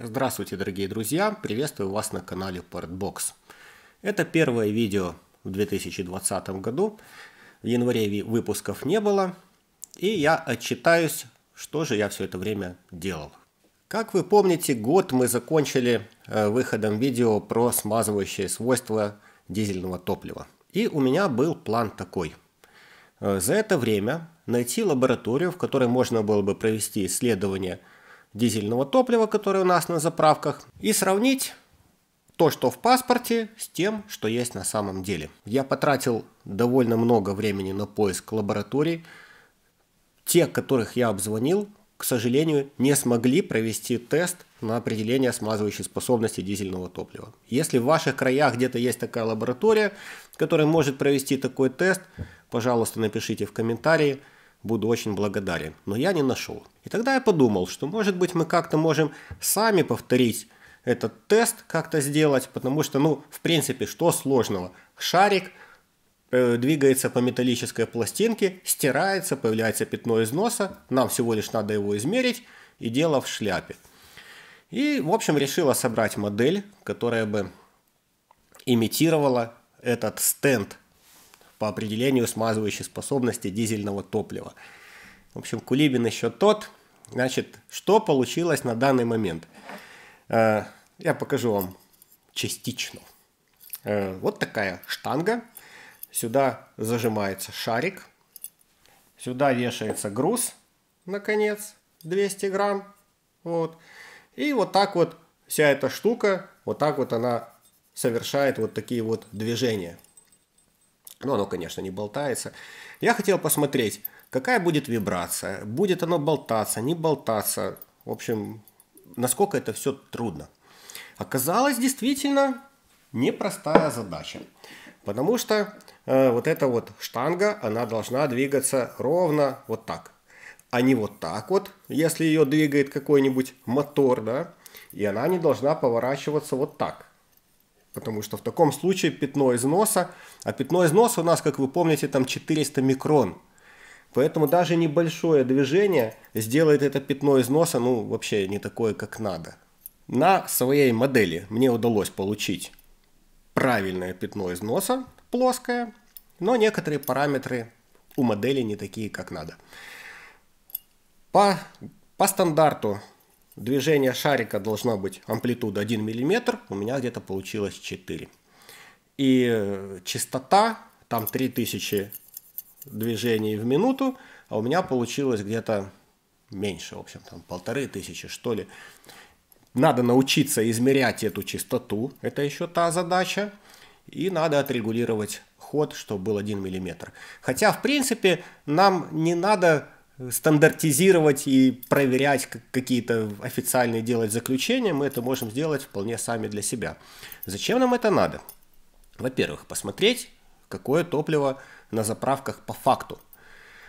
Здравствуйте, дорогие друзья! Приветствую вас на канале Portbox. Это первое видео в 2020 году. В январе выпусков не было. И я отчитаюсь, что же я все это время делал. Как вы помните, год мы закончили э, выходом видео про смазывающие свойства дизельного топлива. И у меня был план такой. Э, за это время найти лабораторию, в которой можно было бы провести исследование – дизельного топлива, которое у нас на заправках, и сравнить то, что в паспорте, с тем, что есть на самом деле. Я потратил довольно много времени на поиск лабораторий. Те, которых я обзвонил, к сожалению, не смогли провести тест на определение смазывающей способности дизельного топлива. Если в ваших краях где-то есть такая лаборатория, которая может провести такой тест, пожалуйста, напишите в комментарии – буду очень благодарен, но я не нашел. И тогда я подумал, что может быть мы как-то можем сами повторить этот тест, как-то сделать, потому что, ну, в принципе, что сложного? Шарик э, двигается по металлической пластинке, стирается, появляется пятно из носа, нам всего лишь надо его измерить, и дело в шляпе. И, в общем, решила собрать модель, которая бы имитировала этот стенд по определению смазывающей способности дизельного топлива. В общем, Кулибин еще тот. Значит, что получилось на данный момент? Э, я покажу вам частично. Э, вот такая штанга. Сюда зажимается шарик. Сюда вешается груз, наконец, 200 грамм. Вот. И вот так вот вся эта штука, вот так вот она совершает вот такие вот движения. Но оно, конечно, не болтается. Я хотел посмотреть, какая будет вибрация, будет оно болтаться, не болтаться. В общем, насколько это все трудно. Оказалось, действительно, непростая задача. Потому что э, вот эта вот штанга, она должна двигаться ровно вот так. А не вот так вот, если ее двигает какой-нибудь мотор, да, и она не должна поворачиваться вот так потому что в таком случае пятно износа, а пятно износа у нас, как вы помните, там 400 микрон. Поэтому даже небольшое движение сделает это пятно износа, ну, вообще не такое, как надо. На своей модели мне удалось получить правильное пятно износа, плоское, но некоторые параметры у модели не такие, как надо. По, по стандарту движение шарика должна быть амплитуда 1 мм, у меня где-то получилось 4. И э, частота там 3000 движений в минуту, а у меня получилось где-то меньше, в общем, там полторы тысячи, что ли. Надо научиться измерять эту частоту, это еще та задача, и надо отрегулировать ход, чтобы был 1 мм. Хотя, в принципе, нам не надо стандартизировать и проверять какие-то официальные делать заключения, мы это можем сделать вполне сами для себя. Зачем нам это надо? Во-первых, посмотреть, какое топливо на заправках по факту.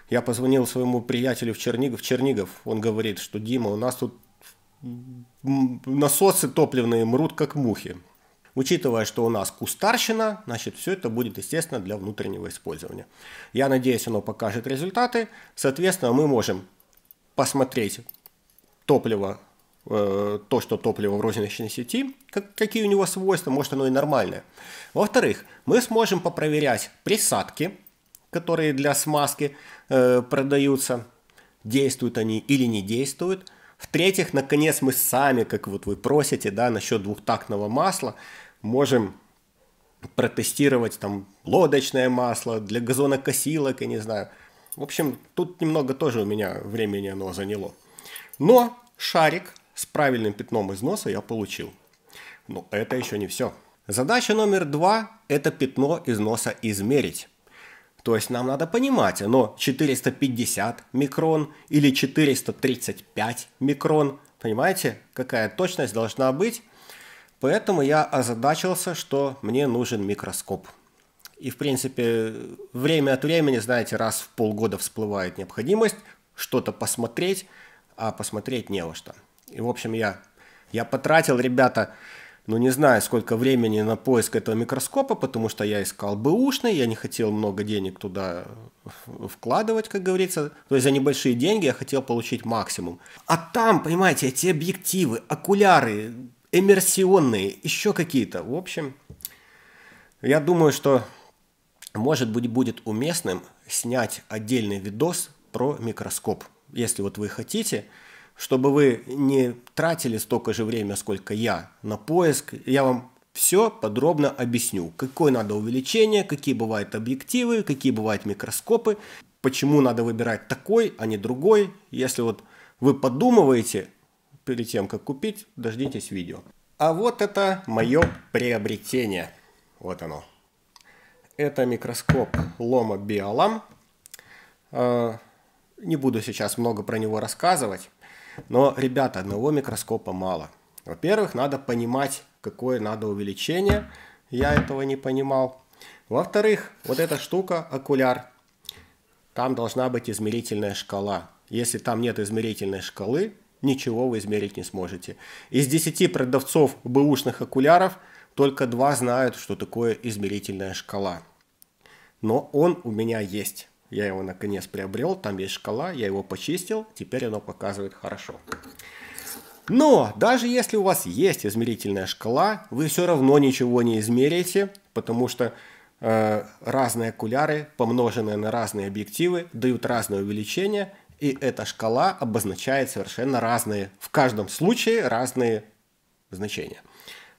Я позвонил своему приятелю в Чернигов, Чернигов, он говорит, что Дима, у нас тут насосы топливные мрут как мухи. Учитывая, что у нас кустарщина, значит, все это будет, естественно, для внутреннего использования. Я надеюсь, оно покажет результаты. Соответственно, мы можем посмотреть топливо, э, то, что топливо в розничной сети, какие у него свойства, может оно и нормальное. Во-вторых, мы сможем попроверять присадки, которые для смазки э, продаются, действуют они или не действуют. В-третьих, наконец, мы сами, как вот вы просите, да, насчет двухтактного масла, можем протестировать там лодочное масло для газонокосилок, я не знаю. В общем, тут немного тоже у меня времени оно заняло. Но шарик с правильным пятном износа я получил. Но это еще не все. Задача номер два – это пятно износа измерить. То есть нам надо понимать, оно 450 микрон или 435 микрон. Понимаете, какая точность должна быть, Поэтому я озадачился, что мне нужен микроскоп. И, в принципе, время от времени, знаете, раз в полгода всплывает необходимость что-то посмотреть, а посмотреть не во что. И, в общем, я, я потратил, ребята, ну не знаю, сколько времени на поиск этого микроскопа, потому что я искал бэушный, я не хотел много денег туда вкладывать, как говорится. То есть за небольшие деньги я хотел получить максимум. А там, понимаете, эти объективы, окуляры, иммерсионные, еще какие-то. В общем, я думаю, что может быть будет уместным снять отдельный видос про микроскоп. Если вот вы хотите, чтобы вы не тратили столько же времени, сколько я на поиск, я вам все подробно объясню. Какое надо увеличение, какие бывают объективы, какие бывают микроскопы, почему надо выбирать такой, а не другой. Если вот вы подумываете перед тем, как купить, дождитесь видео. А вот это мое приобретение. Вот оно. Это микроскоп Лома Биолам. А, не буду сейчас много про него рассказывать, но, ребята, одного микроскопа мало. Во-первых, надо понимать, какое надо увеличение. Я этого не понимал. Во-вторых, вот эта штука, окуляр, там должна быть измерительная шкала. Если там нет измерительной шкалы, ничего вы измерить не сможете. Из 10 продавцов бэушных окуляров только два знают, что такое измерительная шкала. Но он у меня есть. Я его наконец приобрел, там есть шкала, я его почистил, теперь оно показывает хорошо. Но даже если у вас есть измерительная шкала, вы все равно ничего не измерите, потому что э, разные окуляры, помноженные на разные объективы, дают разное увеличение, и эта шкала обозначает совершенно разные, в каждом случае разные значения.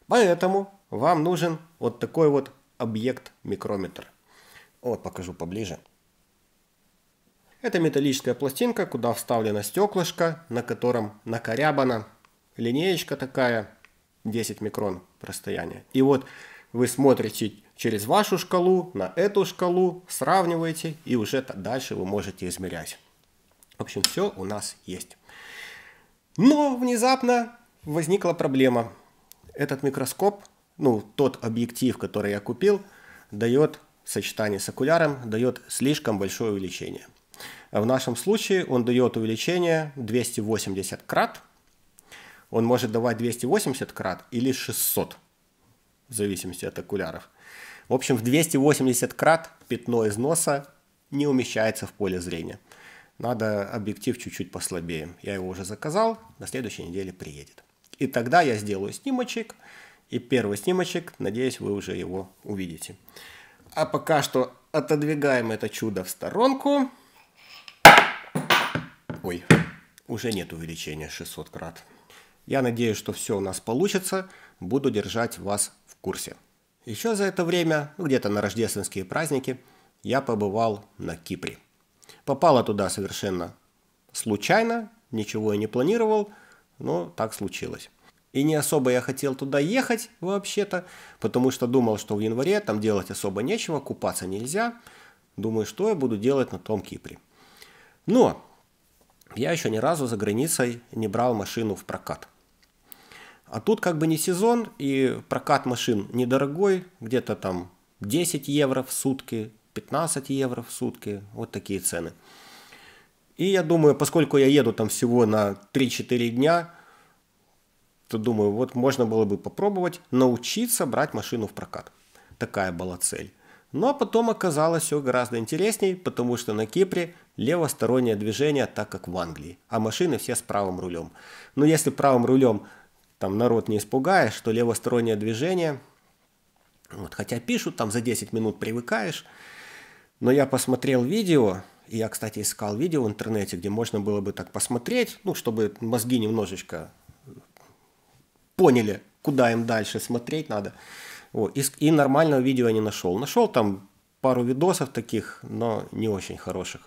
Поэтому вам нужен вот такой вот объект микрометр. Вот покажу поближе. Это металлическая пластинка, куда вставлено стеклышко, на котором накорябана линеечка такая, 10 микрон расстояние. И вот вы смотрите через вашу шкалу на эту шкалу, сравниваете и уже дальше вы можете измерять. В общем, все у нас есть. Но внезапно возникла проблема. Этот микроскоп, ну, тот объектив, который я купил, дает сочетание с окуляром, дает слишком большое увеличение. В нашем случае он дает увеличение 280 крат. Он может давать 280 крат или 600, в зависимости от окуляров. В общем, в 280 крат пятно из носа не умещается в поле зрения надо объектив чуть-чуть послабее. Я его уже заказал, на следующей неделе приедет. И тогда я сделаю снимочек, и первый снимочек, надеюсь, вы уже его увидите. А пока что отодвигаем это чудо в сторонку. Ой, уже нет увеличения 600 крат. Я надеюсь, что все у нас получится. Буду держать вас в курсе. Еще за это время, ну, где-то на рождественские праздники, я побывал на Кипре. Попала туда совершенно случайно, ничего я не планировал, но так случилось. И не особо я хотел туда ехать вообще-то, потому что думал, что в январе там делать особо нечего, купаться нельзя. Думаю, что я буду делать на том Кипре. Но я еще ни разу за границей не брал машину в прокат. А тут как бы не сезон, и прокат машин недорогой, где-то там 10 евро в сутки, 15 евро в сутки. Вот такие цены. И я думаю, поскольку я еду там всего на 3-4 дня, то думаю, вот можно было бы попробовать научиться брать машину в прокат. Такая была цель. Но ну, а потом оказалось все гораздо интересней, потому что на Кипре левостороннее движение, так как в Англии, а машины все с правым рулем. Но если правым рулем там народ не испугаешь, что левостороннее движение, вот, хотя пишут, там за 10 минут привыкаешь, но я посмотрел видео, и я, кстати, искал видео в интернете, где можно было бы так посмотреть, ну, чтобы мозги немножечко поняли, куда им дальше смотреть надо. Вот. И, и нормального видео я не нашел. Нашел там пару видосов таких, но не очень хороших.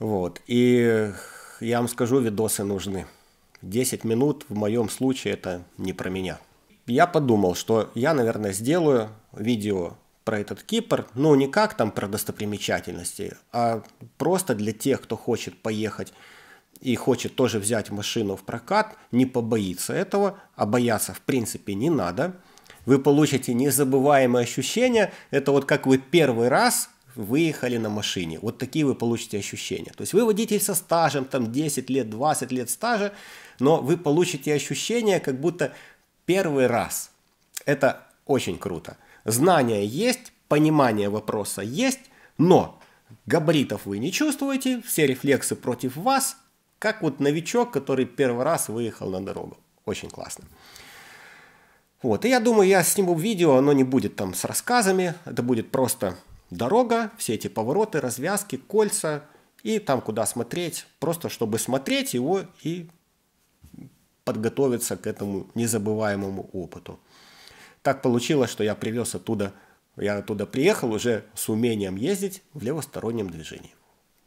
Вот. И я вам скажу, видосы нужны. 10 минут в моем случае это не про меня. Я подумал, что я, наверное, сделаю видео про этот Кипр, но не как там про достопримечательности, а просто для тех, кто хочет поехать и хочет тоже взять машину в прокат, не побоится этого, а бояться в принципе не надо. Вы получите незабываемые ощущения, это вот как вы первый раз выехали на машине. Вот такие вы получите ощущения. То есть вы водитель со стажем, там 10 лет, 20 лет стажа, но вы получите ощущения, как будто первый раз. Это очень круто. Знания есть, понимание вопроса есть, но габаритов вы не чувствуете, все рефлексы против вас, как вот новичок, который первый раз выехал на дорогу. Очень классно. Вот, и я думаю, я сниму видео, оно не будет там с рассказами, это будет просто дорога, все эти повороты, развязки, кольца, и там куда смотреть, просто чтобы смотреть его и подготовиться к этому незабываемому опыту. Так получилось, что я привез оттуда, я оттуда приехал уже с умением ездить в левостороннем движении.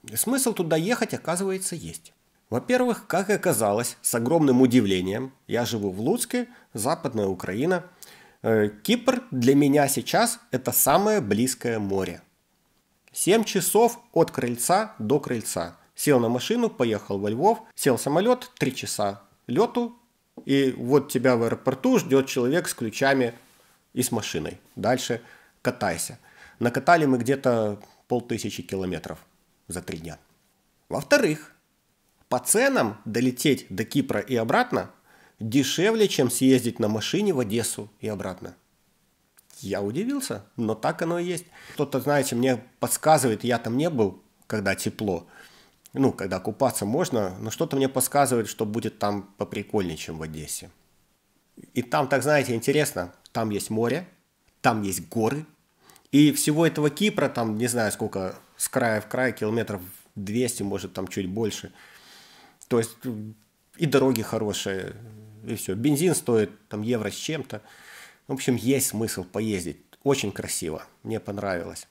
И смысл туда ехать, оказывается, есть. Во-первых, как оказалось, с огромным удивлением, я живу в Луцке, Западная Украина. Э, Кипр для меня сейчас это самое близкое море. 7 часов от крыльца до крыльца. Сел на машину, поехал во Львов, сел самолет, 3 часа лету, и вот тебя в аэропорту ждет человек с ключами и с машиной. Дальше катайся. Накатали мы где-то полтысячи километров за три дня. Во-вторых, по ценам долететь до Кипра и обратно дешевле, чем съездить на машине в Одессу и обратно. Я удивился, но так оно и есть. Кто-то, знаете, мне подсказывает, я там не был, когда тепло – ну, когда купаться можно, но что-то мне подсказывает, что будет там поприкольнее, чем в Одессе. И там, так знаете, интересно, там есть море, там есть горы, и всего этого Кипра, там, не знаю, сколько, с края в край, километров 200, может, там чуть больше. То есть и дороги хорошие, и все. Бензин стоит там евро с чем-то. В общем, есть смысл поездить. Очень красиво, мне понравилось.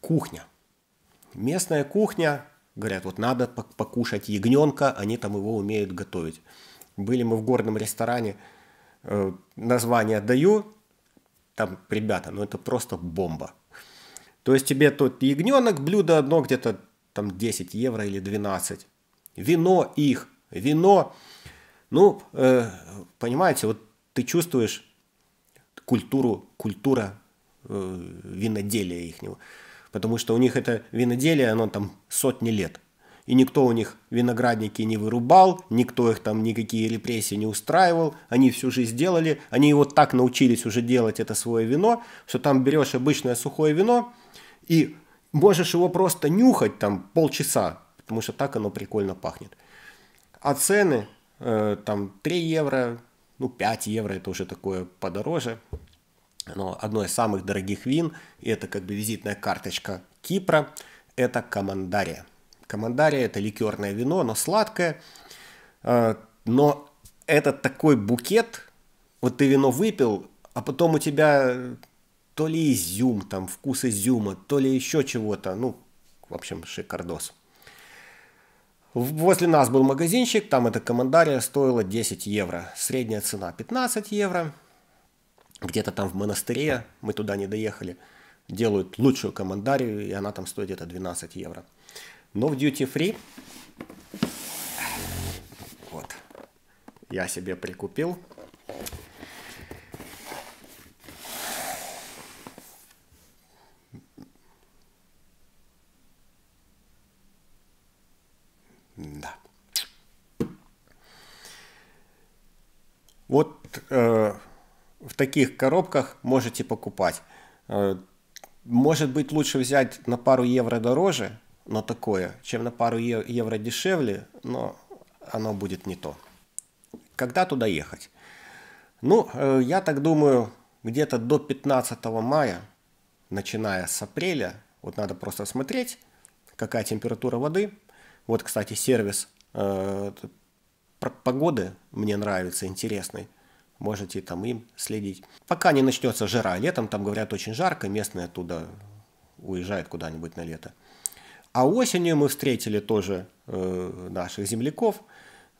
Кухня – местная кухня, говорят, вот надо покушать ягненка, они там его умеют готовить. Были мы в горном ресторане, э, название даю, там, ребята, ну это просто бомба. То есть тебе тут ягненок, блюдо одно где-то там 10 евро или 12. Вино их, вино. Ну, э, понимаете, вот ты чувствуешь культуру, культура э, виноделия ихнего потому что у них это виноделие, оно там сотни лет. И никто у них виноградники не вырубал, никто их там никакие репрессии не устраивал, они всю жизнь делали, они его так научились уже делать это свое вино, что там берешь обычное сухое вино и можешь его просто нюхать там полчаса, потому что так оно прикольно пахнет. А цены э, там 3 евро, ну 5 евро это уже такое подороже, но одно из самых дорогих вин, и это как бы визитная карточка Кипра, это командария. Командария – это ликерное вино, оно сладкое, э, но это такой букет, вот ты вино выпил, а потом у тебя э, то ли изюм, там вкус изюма, то ли еще чего-то, ну, в общем, шикардос. Возле нас был магазинчик, там эта командария стоила 10 евро, средняя цена 15 евро – где-то там в монастыре, мы туда не доехали, делают лучшую командарию, и она там стоит где-то 12 евро. Но в Duty Free, вот, я себе прикупил. Да. Вот э, в таких коробках можете покупать. Э, может быть, лучше взять на пару евро дороже, но такое, чем на пару евро дешевле, но оно будет не то. Когда туда ехать? Ну, э, я так думаю, где-то до 15 мая, начиная с апреля, вот надо просто смотреть, какая температура воды. Вот, кстати, сервис э, погоды мне нравится, интересный можете там им следить. Пока не начнется жара летом, там говорят очень жарко, местные оттуда уезжают куда-нибудь на лето. А осенью мы встретили тоже э, наших земляков.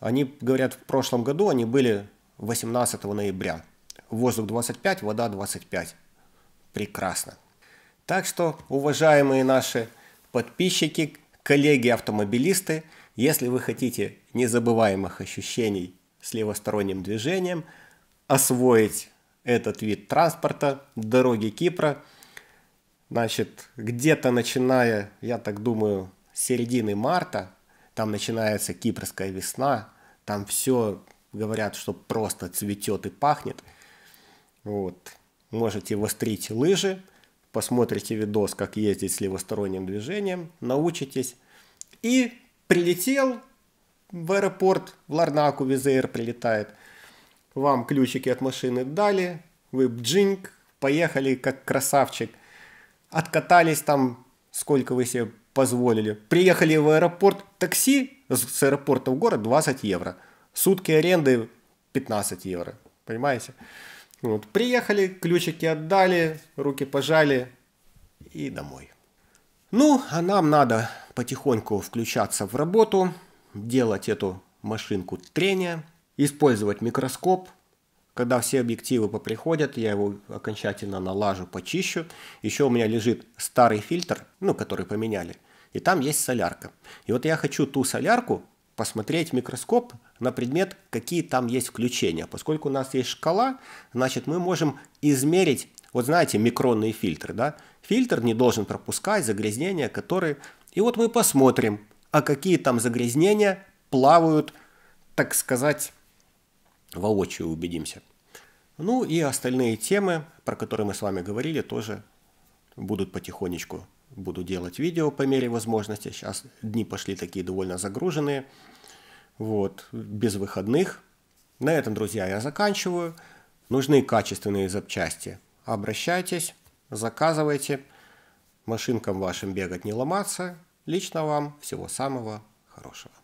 Они говорят, в прошлом году они были 18 ноября. Воздух 25, вода 25. Прекрасно. Так что, уважаемые наши подписчики, коллеги-автомобилисты, если вы хотите незабываемых ощущений с левосторонним движением – освоить этот вид транспорта, дороги Кипра. Значит, где-то начиная, я так думаю, с середины марта, там начинается кипрская весна, там все говорят, что просто цветет и пахнет. Вот. Можете вострить лыжи, посмотрите видос, как ездить с левосторонним движением, научитесь. И прилетел в аэропорт, в Ларнаку Визейр прилетает – вам ключики от машины дали, вы бджинг, поехали как красавчик. Откатались там, сколько вы себе позволили. Приехали в аэропорт, такси с аэропорта в город 20 евро. Сутки аренды 15 евро, понимаете? Вот. Приехали, ключики отдали, руки пожали и домой. Ну, а нам надо потихоньку включаться в работу, делать эту машинку трения – использовать микроскоп. Когда все объективы поприходят, я его окончательно налажу, почищу. Еще у меня лежит старый фильтр, ну, который поменяли. И там есть солярка. И вот я хочу ту солярку посмотреть в микроскоп на предмет, какие там есть включения. Поскольку у нас есть шкала, значит, мы можем измерить, вот знаете, микронные фильтры, да? Фильтр не должен пропускать загрязнения, которые... И вот мы посмотрим, а какие там загрязнения плавают, так сказать, воочию убедимся. Ну и остальные темы, про которые мы с вами говорили, тоже будут потихонечку. Буду делать видео по мере возможности. Сейчас дни пошли такие довольно загруженные. Вот, без выходных. На этом, друзья, я заканчиваю. Нужны качественные запчасти. Обращайтесь, заказывайте. Машинкам вашим бегать не ломаться. Лично вам всего самого хорошего.